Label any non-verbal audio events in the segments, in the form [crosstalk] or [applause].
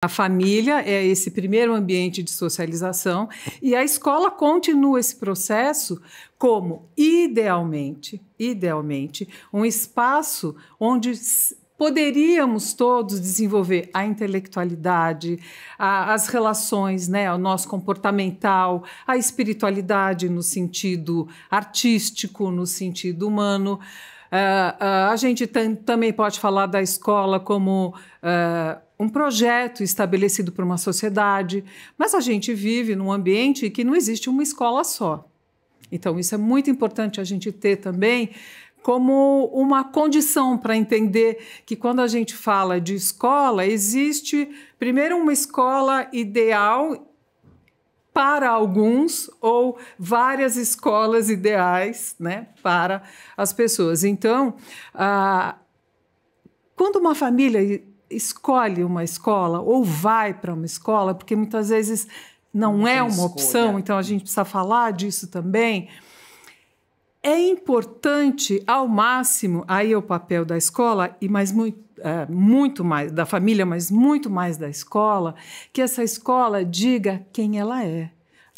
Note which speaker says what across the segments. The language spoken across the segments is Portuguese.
Speaker 1: A família é esse primeiro ambiente de socialização e a escola continua esse processo como idealmente, idealmente, um espaço onde poderíamos todos desenvolver a intelectualidade, a, as relações, né, o nosso comportamental, a espiritualidade no sentido artístico, no sentido humano. Uh, uh, a gente também pode falar da escola como uh, um projeto estabelecido por uma sociedade, mas a gente vive num ambiente que não existe uma escola só. Então, isso é muito importante a gente ter também como uma condição para entender que quando a gente fala de escola, existe primeiro uma escola ideal para alguns ou várias escolas ideais né, para as pessoas. Então, ah, quando uma família escolhe uma escola ou vai para uma escola, porque muitas vezes não, não é uma escolha. opção, então a gente precisa falar disso também. É importante, ao máximo, aí é o papel da escola, e mais muito, é, muito mais da família, mas muito mais da escola, que essa escola diga quem ela é,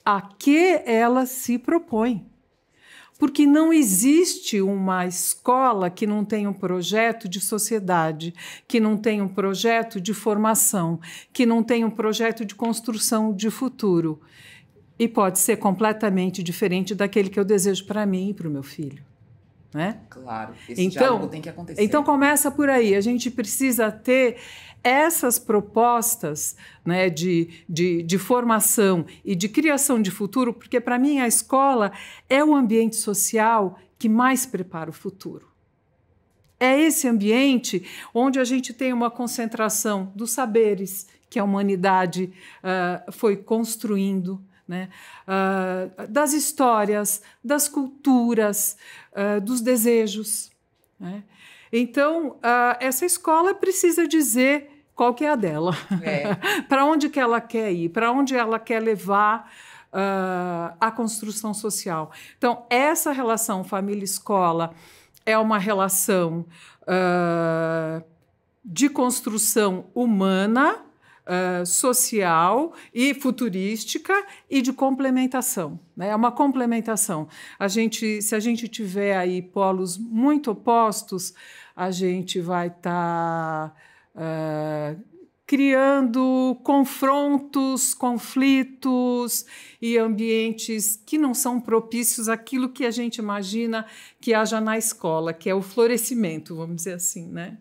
Speaker 1: a que ela se propõe porque não existe uma escola que não tenha um projeto de sociedade, que não tenha um projeto de formação, que não tenha um projeto de construção de futuro. E pode ser completamente diferente daquele que eu desejo para mim e para o meu filho. Né? Claro, esse então, tem que acontecer. Então começa por aí. A gente precisa ter essas propostas né, de, de, de formação e de criação de futuro, porque para mim a escola é o ambiente social que mais prepara o futuro. É esse ambiente onde a gente tem uma concentração dos saberes que a humanidade uh, foi construindo, né? Uh, das histórias, das culturas, uh, dos desejos. Né? Então, uh, essa escola precisa dizer qual que é a dela, é. [laughs] para onde que ela quer ir, para onde ela quer levar a construção social. Então, essa relação família-escola é uma relação de construção humana, eh, social e futurística e de complementação. Né? É uma complementação. A gente, se a gente tiver aí polos muito opostos, a gente vai estar tá, uh, criando confrontos, conflitos e ambientes que não são propícios àquilo que a gente imagina que haja na escola, que é o florescimento, vamos dizer assim, né?